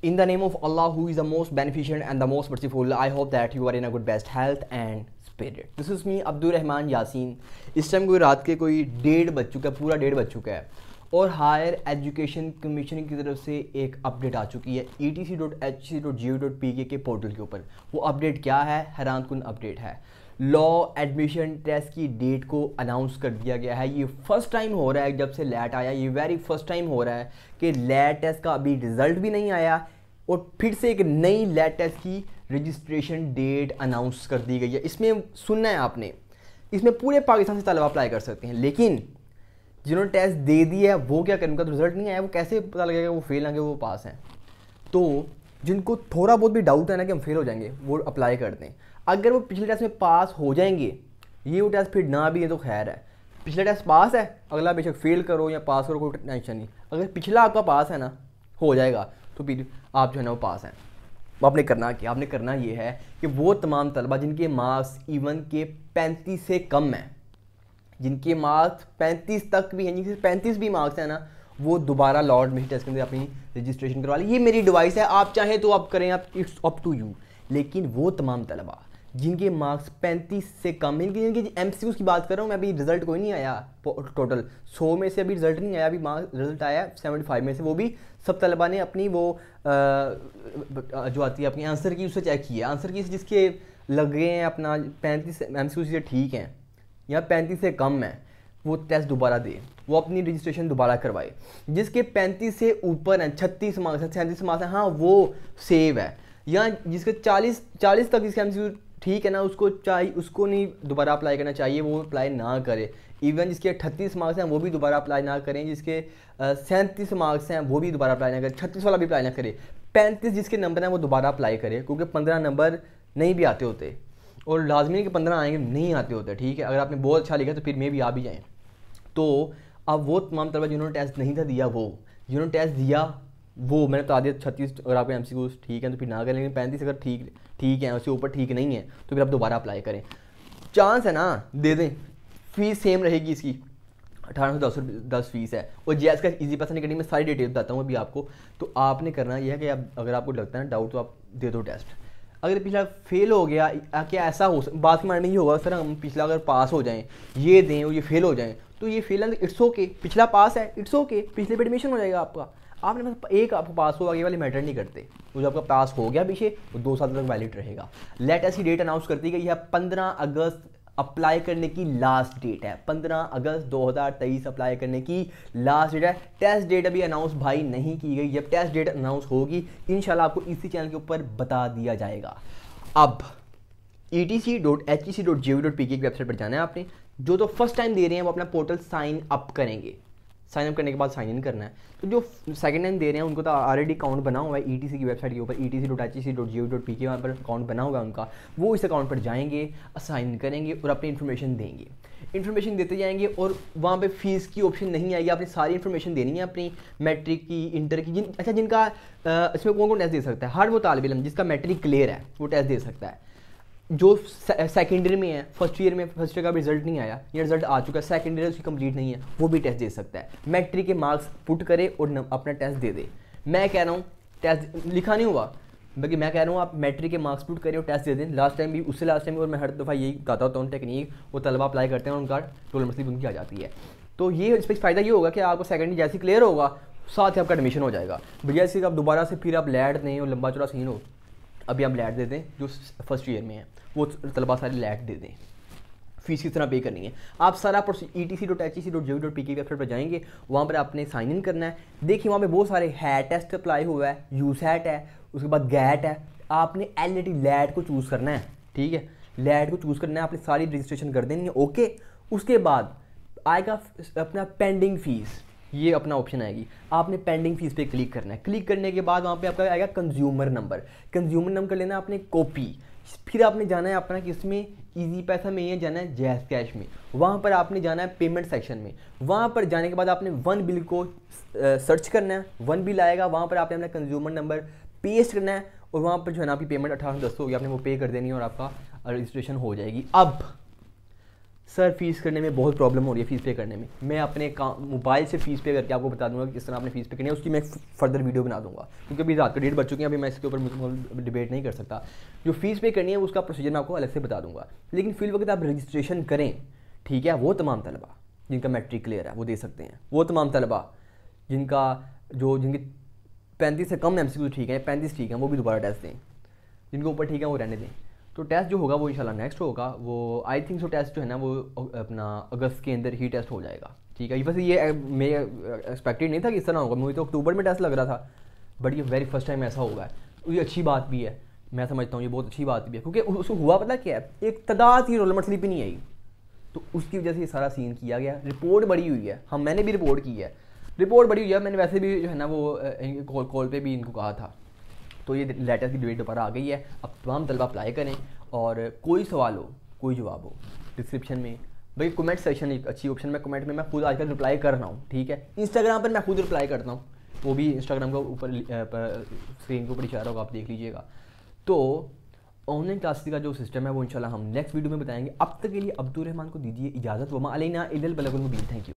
In the name of Allah, who is the most beneficent and the most merciful, I hope that you are in a good best health and spirit. This is me, Abdul Rahman Yasin. इस time कोई रात के कोई डेढ़ बज चुका है पूरा डेढ़ बज चुका है और हायर एजुकेशन कमीशन की तरफ से एक अपडेट आ चुकी है E T C dot H C dot G O dot P के पोर्टल के ऊपर वो अपडेट क्या है हैरान कन अपडेट है लॉ एडमिशन टेस्ट की डेट को अनाउंस कर दिया गया है ये फर्स्ट टाइम हो रहा है जब से लेट आया ये वेरी फर्स्ट टाइम हो रहा है कि लेट टेस्ट का अभी रिजल्ट भी नहीं आया और फिर से एक नई लेट टेस्ट की रजिस्ट्रेशन डेट अनाउंस कर दी गई है इसमें सुनना है आपने इसमें पूरे पाकिस्तान से तलब अप्लाई कर सकते हैं लेकिन जिन्होंने टेस्ट दे दिया है वो क्या करें उनका तो रिजल्ट नहीं आया वो कैसे पता लगेगा वो फेल आगे वो पास हैं तो जिनको थोड़ा बहुत भी डाउट है ना कि हम फेल हो जाएंगे वो अप्लाई कर दें अगर वो पिछले टेस्ट में पास हो जाएंगे ये वो टेस्ट फिर ना भी है तो खैर है पिछला टेस्ट पास है अगला बेशक फेल करो या पास करो कोई टेंशन नहीं अगर पिछला आपका पास है ना हो जाएगा तो फिर आप जो है ना वो पास हैं आपने करना क्या आपने करना ये है कि वो तमाम तलबा जिनके मार्क्स इवन के पैंतीस से कम हैं जिनके मार्क्स पैंतीस तक भी हैं जिनके पैंतीस भी मार्क्स हैं ना वो दोबारा लॉर्ड मेहिटेस के अंदर अपनी रजिस्ट्रेशन करवा ली ये मेरी डिवाइस है आप चाहें तो आप करें आप इट्स अप टू यू लेकिन वो तमाम तलबा जिनके मार्क्स 35 से कम इनके जिनके एम सी की बात कर रहा हूँ मैं अभी रिजल्ट कोई नहीं आया टोटल 100 में से अभी रिजल्ट नहीं आया अभी मार्क्स रिजल्ट आया 75 में से वो भी सब तलबा ने अपनी वो आ, जो आती है अपनी आंसर की उससे चेक किया आंसर की जिसके लग गए हैं अपना पैंतीस एम सी ठीक हैं या पैंतीस से कम है वो टेस्ट दोबारा दे वो अपनी रजिस्ट्रेशन दोबारा करवाए जिसके 35 से ऊपर हैं 36 मार्क्स हैं सैंतीस मार्क्स हैं हाँ वो सेव है या जिसके 40 40 तक जिसके एम ठीक है ना उसको चाहिए उसको नहीं दोबारा अप्लाई करना चाहिए वो अप्लाई ना करे इवन जिसके अट्ठतीस मार्क्स हैं वो भी दोबारा अप्लाई ना करें जिसके सैंतीस मार्क्स हैं वो भी दोबारा अप्लाई ना करें छत्तीस वाला भी अप्लाई ना करें पैंतीस जिसके नंबर हैं वो दोबारा अप्लाई करें क्योंकि पंद्रह नंबर नहीं भी आते होते और लाजमी के पंद्रह आएंगे नहीं आते होते ठीक है अगर आपने बहुत अच्छा लिखा तो फिर मे भी आ भी जाएँ तो अब वो तमाम तरह जिन्होंने टेस्ट नहीं था दिया वो जिन्होंने टेस्ट दिया वो मैंने बता तो दिया छत्तीस अगर आपके एम ठीक है तो फिर ना करें लेकिन पैंतीस अगर ठीक ठीक है उससे ऊपर ठीक नहीं है तो फिर आप दोबारा अप्लाई करें चांस है ना दे दें फीस सेम रहेगी इसकी अठारह सौ दस रुपये दस फीस है और जे का इजी पास निकली मैं सारी डिटेल बताता हूँ अभी आपको तो आपने करना यह है कि आप अगर आपको लगता है ना डाउट तो आप दे दो टेस्ट अगर पिछला फेल हो गया क्या ऐसा हो बात के मायने ये होगा सर हम पिछला अगर पास हो जाएं ये दें और ये फेल हो जाएं तो ये फेल इट्स ओके पिछला पास है इट्स ओके पिछले पे एडमिशन हो जाएगा आपका आपने बस एक आपको पास हो आगे वाले मैटर नहीं करते वो जो आपका पास हो गया पीछे वो दो साल तक वैलिड रहेगा लेट ऐसी डेट अनाउंस कर दी गई है पंद्रह अगस्त अप्लाई करने की लास्ट डेट है 15 अगस्त 2023 अप्लाई करने की लास्ट डेट है टेस्ट डेट अभी अनाउंस भाई नहीं की गई जब टेस्ट डेट अनाउंस होगी इन आपको इसी चैनल के ऊपर बता दिया जाएगा अब E T C dot H E C dot O dot P की वेबसाइट पर जाना है आपने जो तो फर्स्ट टाइम दे रहे हैं वो अपना पोर्टल साइन अप करेंगे साइन अप करने के बाद साइन इन करना है तो जो सेकंड टाइम दे रहे हैं उनको तो ऑलरेडी अकाउंट बना हुआ है ई टी सी की वेबसाइट के ऊपर E T C dot H E C dot G O dot P के वहाँ पर अकाउंट बना हुआ है उनका वो इस अकाउंट पर जाएंगे साइन करेंगे और अपनी इन्फॉर्मेशन देंगे इन्फॉर्मेशन देते जाएंगे और वहाँ पे फीस की ऑप्शन नहीं आएगी आपने सारी इन्फॉर्मेशन देनी है अपनी मैट्रिक की इंटर की जिन अच्छा जिनका इसमें कौन कौन टेस्ट दे सकता है हर वो तालब इलम जिसका मैट्रिक क्लियर है वो टेस्ट दे सकता है जो सेकेंड ईयर में है फर्स्ट ईयर में फर्स्ट ईयर का रिजल्ट नहीं आया ये रिजल्ट आ चुका है सेकेंड ईयर उसकी कंप्लीट नहीं है वो भी टेस्ट दे सकता है मैट्रिक के मार्क्स पुट करे और अपना टेस्ट दे दे मैं कह रहा हूँ टेस्ट लिखा नहीं हुआ बल्कि मैं कह रहा हूँ आप मैट्रिक के मार्क्स पुट करें और टेस्ट दे दें लास्ट टाइम भी उससे लास्ट टाइम और मैं हर दफ़ा यही कहता होता हूँ टेक्निक वो तलबा अप्लाई करते हैं उनका टोल मसली उनकी आ जाती है तो ये इस पर फ़ायदा ये होगा कि आपको सेकेंड जैसे क्लियर होगा साथ ही आपका एडमिशन हो जाएगा बजाय सिर्फ आप दोबारा से फिर आप लैड दें और लंबा चौड़ा सीन हो अभी हम लैट दे दें जो फर्स्ट ईयर में है वो तलबा सारे लैट दे दें फीस किस तरह पे करनी है आप सारा E T C dot H E C dot G dot P की वेबसाइट पर जाएंगे वहाँ पर आपने साइन इन करना है देखिए वहाँ पे बहुत सारे है टेस्ट अप्लाई हुआ है यू सैट है उसके बाद गैट है आपने एल ए टी लैट को चूज़ करना है ठीक है लैट को चूज़ करना है आपने सारी रजिस्ट्रेशन कर देनी है ओके उसके बाद आएगा अपना पेंडिंग फीस ये अपना ऑप्शन आएगी आपने पेंडिंग फीस पे क्लिक करना है क्लिक करने के बाद वहाँ पे आपका आएगा कंज्यूमर नंबर कंज्यूमर नंबर लेना है आपने कॉपी फिर आपने जाना है अपना किसमें इजी पैसा में या जाना है जैस कैश में वहाँ पर आपने जाना है पेमेंट सेक्शन में वहाँ पर जाने के बाद आपने वन बिल को सर्च करना है वन बिल आएगा वहाँ पर आपने अपना कंज्यूमर नंबर पेस्ट करना है और वहाँ पर जो है ना आपकी पेमेंट अठारह सौ दस होगी आपने वो पे कर देनी है और आपका रजिस्ट्रेशन हो जाएगी अब सर फीस करने में बहुत प्रॉब्लम हो रही है फीस पे करने में मैं अपने काम मोबाइल से फीस पे करके आपको बता दूंगा कि किस तरह आपने फीस पे करनी है उसकी मैं फर्दर वीडियो बना दूंगा क्योंकि अभी रात के डेट बढ़ चुके हैं अभी मैं इसके ऊपर डिबेट नहीं कर सकता जो फीस पे करनी है उसका प्रोसीजर मैं आपको अलग से बता दूंगा लेकिन फिल वक्त आप रजिस्ट्रेशन करें ठीक है वो तमाम तलबा जिनका मैट्रिक क्लियर है वो दे सकते हैं वो तमाम तलबा जिनका जो जिनके पैंतीस से कम एम ठीक है पैंतीस ठीक है वो भी दोबारा टेस्ट दें जिनके ऊपर ठीक है वो रहने दें तो टेस्ट जो होगा वो इंशाल्लाह नेक्स्ट होगा वो आई थिंक सो टेस्ट जो है ना वो अपना अगस्त के अंदर ही टेस्ट हो जाएगा ठीक है वैसे ये मैं एक्सपेक्टेड नहीं था कि इस तरह होगा मुझे तो अक्टूबर में टेस्ट लग रहा था बट ये वेरी फर्स्ट टाइम ऐसा होगा तो ये अच्छी बात भी है मैं समझता हूँ ये बहुत अच्छी बात भी है क्योंकि उसको हुआ पता क्या है एक तादाद ही रोलमट स्लिप ही नहीं आई तो उसकी वजह से ये सारा सीन किया गया रिपोर्ट बड़ी हुई है हम हाँ, मैंने भी रिपोर्ट की है रिपोर्ट बड़ी हुई है मैंने वैसे भी जो है ना वो कॉल कॉल पे भी इनको कहा था तो ये लेटर की डिबेट दोबारा आ गई है अब तमाम तलबा अप्लाई करें और कोई सवाल हो कोई जवाब हो डिस्क्रिप्शन में भाई कमेंट सेशन एक अच्छी ऑप्शन में कमेंट में मैं खुद आजकल रिप्लाई कर रहा हूँ ठीक है इंस्टाग्राम पर मैं खुद रिप्लाई करता हूँ वो भी इंस्टाग्राम के ऊपर स्क्रीन के ऊपर इशारा होगा आप देख लीजिएगा तो ऑनलाइन क्लासेस का जो सिस्टम है वो इंशाल्लाह हम नेक्स्ट वीडियो में बताएंगे अब तक के लिए अब्दुलरहमान को दीजिए इजाज़त वमा अलैना इल बलगुल मुबीन थैंक यू